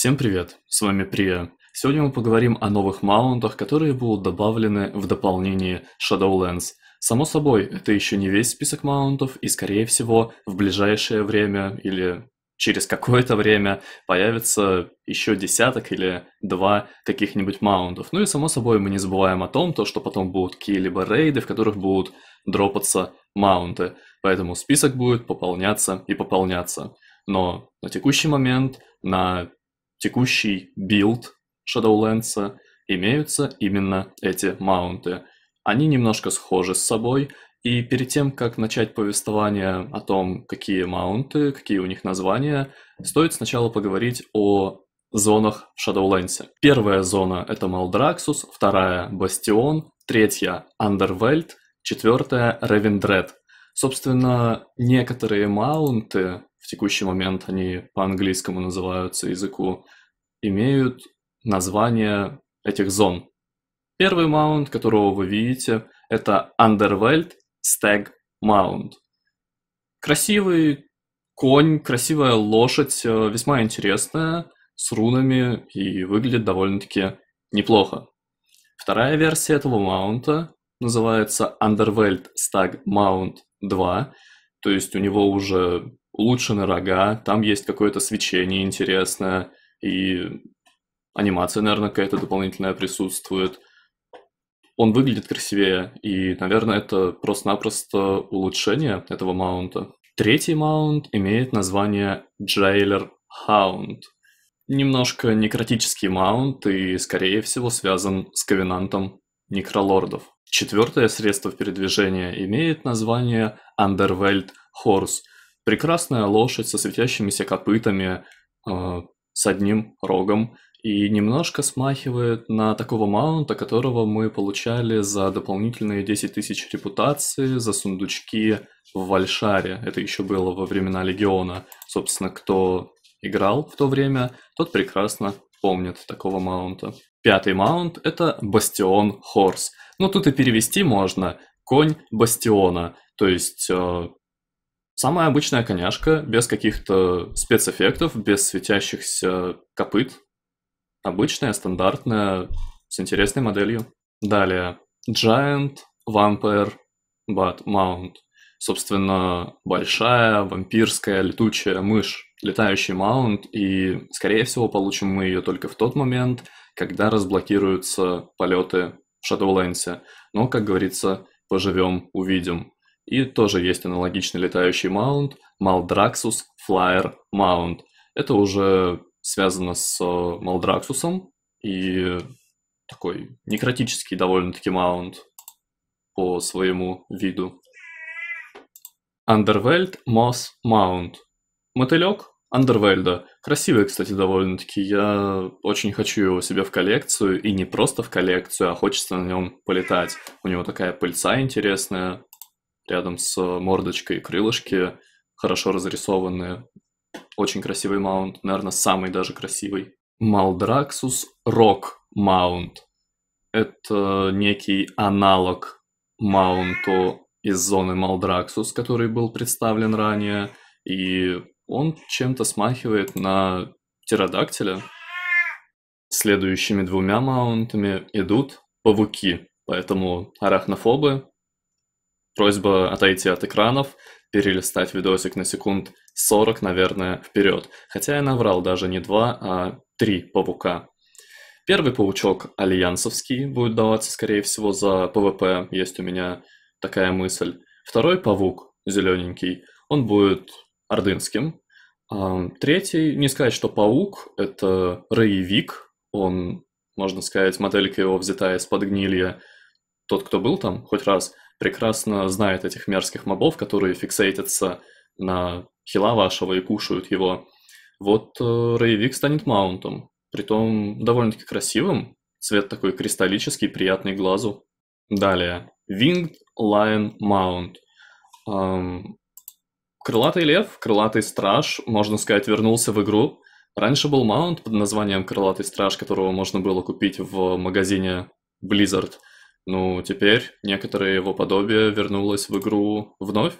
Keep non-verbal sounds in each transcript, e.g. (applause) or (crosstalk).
Всем привет, с вами Прия. Сегодня мы поговорим о новых маунтах, которые будут добавлены в дополнение Shadowlands. Само собой, это еще не весь список маунтов, и скорее всего в ближайшее время или через какое-то время появится еще десяток или два каких-нибудь маунтов. Ну и само собой мы не забываем о том, то, что потом будут какие-либо рейды, в которых будут дропаться маунты. Поэтому список будет пополняться и пополняться. Но на текущий момент на текущий билд Shadowlands имеются именно эти маунты. Они немножко схожи с собой, и перед тем, как начать повествование о том, какие маунты, какие у них названия, стоит сначала поговорить о зонах в Shadowlands. Первая зона — это Малдраксус, вторая — Бастион, третья — Underworld, четвертая — Ravendred. Собственно, некоторые маунты текущий момент они по-английскому называются языку, имеют название этих зон. Первый маунт, которого вы видите, это Underworld Stag Mount. Красивый конь, красивая лошадь, э, весьма интересная, с рунами и выглядит довольно-таки неплохо. Вторая версия этого маунта называется Underworld Stag Mount 2, то есть у него уже улучшены рога, там есть какое-то свечение интересное, и анимация, наверное, какая-то дополнительная присутствует. Он выглядит красивее, и, наверное, это просто-напросто улучшение этого маунта. Третий маунт имеет название Jailer Hound. Немножко некротический маунт и, скорее всего, связан с ковенантом некролордов. Четвертое средство передвижения имеет название Underworld Horse – Прекрасная лошадь со светящимися копытами, э, с одним рогом, и немножко смахивает на такого маунта, которого мы получали за дополнительные 10 тысяч репутации, за сундучки в Вальшаре. Это еще было во времена Легиона. Собственно, кто играл в то время, тот прекрасно помнит такого маунта. Пятый маунт – это Бастион Хорс. Ну, тут и перевести можно «конь бастиона», то есть э, Самая обычная коняшка, без каких-то спецэффектов, без светящихся копыт. Обычная, стандартная, с интересной моделью. Далее, Giant, Vampire, Bat, Mount. Собственно, большая вампирская летучая мышь, летающий маунт, и, скорее всего, получим мы ее только в тот момент, когда разблокируются полеты в Shadowlands. Но, как говорится, поживем, увидим. И тоже есть аналогичный летающий маунт, Maldraxxus Flyer Mount. Это уже связано с Maldraxxus'ом э, и такой некротический довольно-таки маунт по своему виду. Underworld Moss Mount. Мотылек Underworld. Красивый, кстати, довольно-таки. Я очень хочу его себе в коллекцию. И не просто в коллекцию, а хочется на нем полетать. У него такая пыльца интересная рядом с э, мордочкой и крылышки, хорошо разрисованные очень красивый маунт, наверное, самый даже красивый. Малдраксус Рок Маунт. Это некий аналог маунту из зоны Малдраксус, который был представлен ранее, и он чем-то смахивает на птеродактиля. Следующими двумя маунтами идут павуки, поэтому арахнофобы Просьба отойти от экранов, перелистать видосик на секунд 40, наверное, вперед. Хотя я наврал даже не два, а три паука. Первый паучок альянсовский будет даваться, скорее всего, за ПВП. Есть у меня такая мысль. Второй павук, зелененький, он будет ордынским. А, третий, не сказать, что паук, это роевик. Он, можно сказать, моделька его взята из-под гнилья. Тот, кто был там хоть раз – прекрасно знает этих мерзких мобов, которые фиксейтятся на хила вашего и кушают его. Вот э, Рейвик станет маунтом, притом довольно-таки красивым, цвет такой кристаллический, приятный глазу. Далее, Winged Lion Mount. Эм, крылатый лев, крылатый страж, можно сказать, вернулся в игру. Раньше был маунт под названием «Крылатый страж», которого можно было купить в магазине Blizzard – ну, теперь некоторое его подобие вернулось в игру вновь.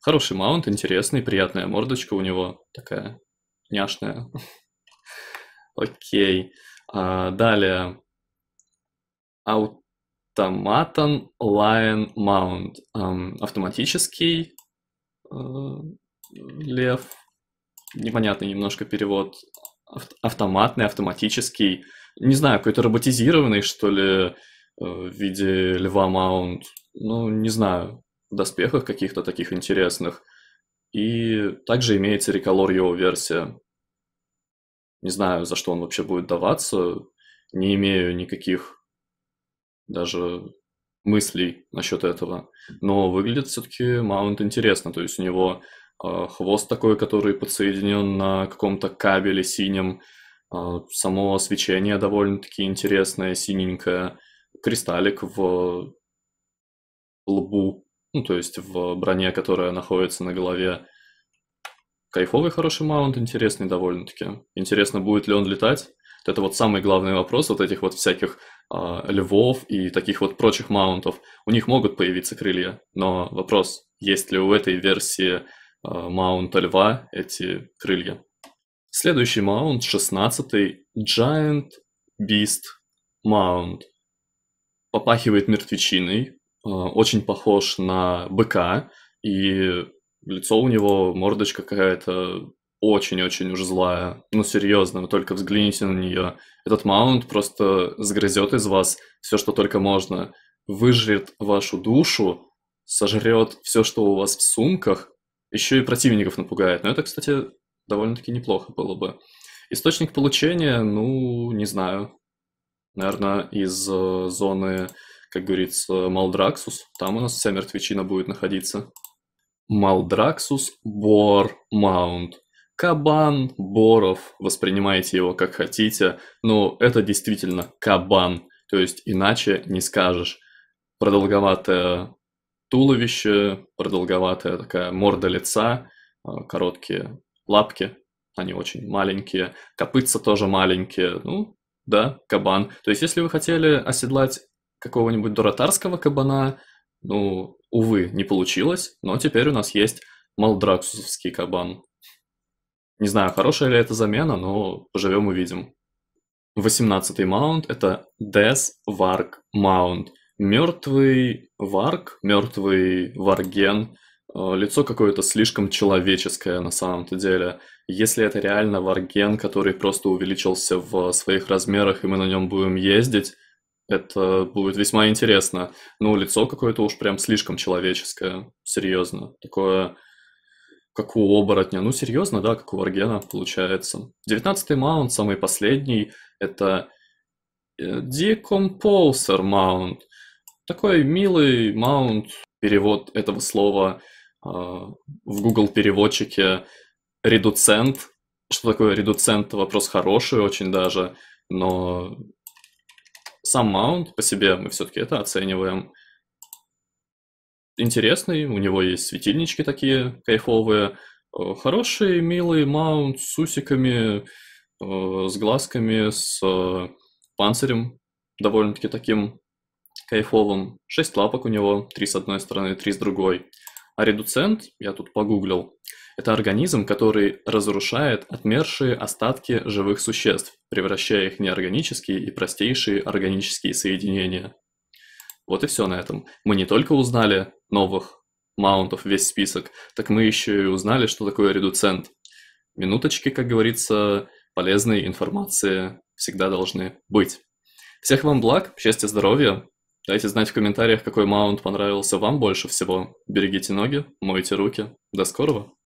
Хороший маунт, интересный, приятная мордочка у него, такая няшная. (laughs) Окей. А, далее. Автоматон Lion Mount. Um, автоматический uh, лев. Непонятный немножко перевод. Ав автоматный, автоматический. Не знаю, какой-то роботизированный, что ли, Э, в виде Льва Маунт, ну, не знаю, в доспехах каких-то таких интересных. И также имеется реколор его версия. Не знаю, за что он вообще будет даваться. Не имею никаких даже мыслей насчет этого. Но выглядит все-таки Маунт интересно. То есть у него э, хвост такой, который подсоединен на каком-то кабеле синем. Э, само свечение довольно-таки интересное, синенькое кристаллик в лбу, ну, то есть в броне, которая находится на голове. Кайфовый хороший маунт, интересный довольно-таки. Интересно, будет ли он летать. Это вот самый главный вопрос вот этих вот всяких э, львов и таких вот прочих маунтов. У них могут появиться крылья, но вопрос, есть ли у этой версии э, маунта льва эти крылья. Следующий маунт, 16-й, Giant Beast Mount попахивает мертвечиной, э, очень похож на быка, и лицо у него, мордочка какая-то очень-очень уж злая. Ну, серьезно, вы только взгляните на нее. Этот маунт просто сгрызет из вас все, что только можно. Выжрет вашу душу, сожрет все, что у вас в сумках, еще и противников напугает. Но это, кстати, довольно-таки неплохо было бы. Источник получения, ну, не знаю наверное, из э, зоны, как говорится, Малдраксус. Там у нас вся мертвечина будет находиться. Малдраксус, Бор, Маунт. Кабан, Боров, воспринимайте его как хотите, но это действительно кабан, то есть иначе не скажешь. Продолговатое туловище, продолговатая такая морда лица, э, короткие лапки, они очень маленькие, копытца тоже маленькие, ну, да, кабан. То есть, если вы хотели оседлать какого-нибудь доротарского кабана, ну, увы, не получилось, но теперь у нас есть малдраксусовский кабан. Не знаю, хорошая ли это замена, но поживем увидим. 18-й маунт — это Death Varg Mount. Мертвый Варг, мертвый Варген — Э, лицо какое-то слишком человеческое на самом-то деле. Если это реально варген, который просто увеличился в своих размерах, и мы на нем будем ездить, это будет весьма интересно. Но ну, лицо какое-то уж прям слишком человеческое, серьезно. Такое, как у оборотня. Ну, серьезно, да, как у варгена получается. Девятнадцатый й маунт, самый последний, это Decomposer э, маунт. Такой милый маунт, перевод этого слова – Э, в Google переводчике редуцент. Что такое редуцент? Вопрос хороший очень даже, но сам маунт по себе мы все-таки это оцениваем. Интересный, у него есть светильнички такие кайфовые, э, хороший, милый маунт с усиками, э, с глазками, с панцирем довольно-таки таким кайфовым. Шесть лапок у него, три с одной стороны, три с другой. А редуцент, я тут погуглил, это организм, который разрушает отмершие остатки живых существ, превращая их в неорганические и простейшие органические соединения. Вот и все на этом. Мы не только узнали новых маунтов, весь список, так мы еще и узнали, что такое редуцент. Минуточки, как говорится, полезной информации всегда должны быть. Всех вам благ, счастья, здоровья. Дайте знать в комментариях, какой маунт понравился вам больше всего. Берегите ноги, мойте руки. До скорого!